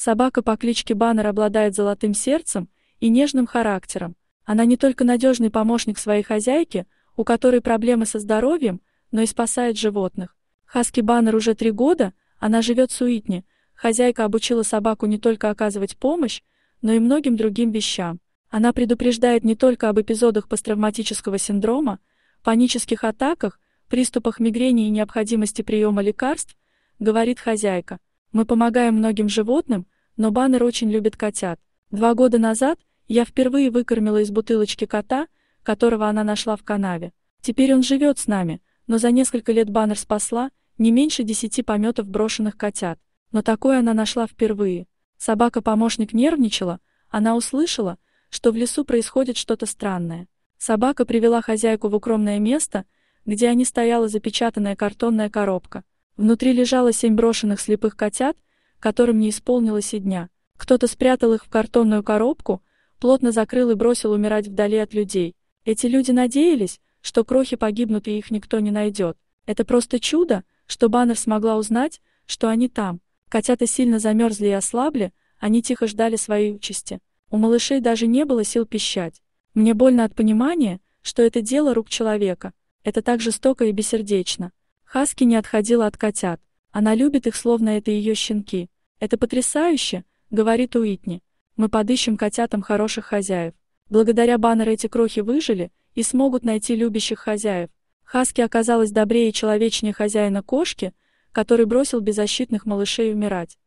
Собака по кличке Баннер обладает золотым сердцем и нежным характером. Она не только надежный помощник своей хозяйки, у которой проблемы со здоровьем, но и спасает животных. Хаски Баннер уже три года, она живет с Уитни. Хозяйка обучила собаку не только оказывать помощь, но и многим другим вещам. Она предупреждает не только об эпизодах посттравматического синдрома, панических атаках, приступах мигрени и необходимости приема лекарств, говорит хозяйка. Мы помогаем многим животным, но Баннер очень любит котят. Два года назад я впервые выкормила из бутылочки кота, которого она нашла в канаве. Теперь он живет с нами, но за несколько лет Баннер спасла не меньше десяти пометов брошенных котят. Но такое она нашла впервые. Собака-помощник нервничала, она услышала, что в лесу происходит что-то странное. Собака привела хозяйку в укромное место, где они стояла запечатанная картонная коробка. Внутри лежало семь брошенных слепых котят, которым не исполнилось и дня. Кто-то спрятал их в картонную коробку, плотно закрыл и бросил умирать вдали от людей. Эти люди надеялись, что крохи погибнут и их никто не найдет. Это просто чудо, что Баннер смогла узнать, что они там. Котята сильно замерзли и ослабли, они тихо ждали своей участи. У малышей даже не было сил пищать. Мне больно от понимания, что это дело рук человека. Это так жестоко и бессердечно. Хаски не отходила от котят. Она любит их, словно это ее щенки. «Это потрясающе!» — говорит Уитни. «Мы подыщем котятам хороших хозяев. Благодаря баннеру эти крохи выжили и смогут найти любящих хозяев. Хаски оказалась добрее и человечнее хозяина кошки, который бросил беззащитных малышей умирать.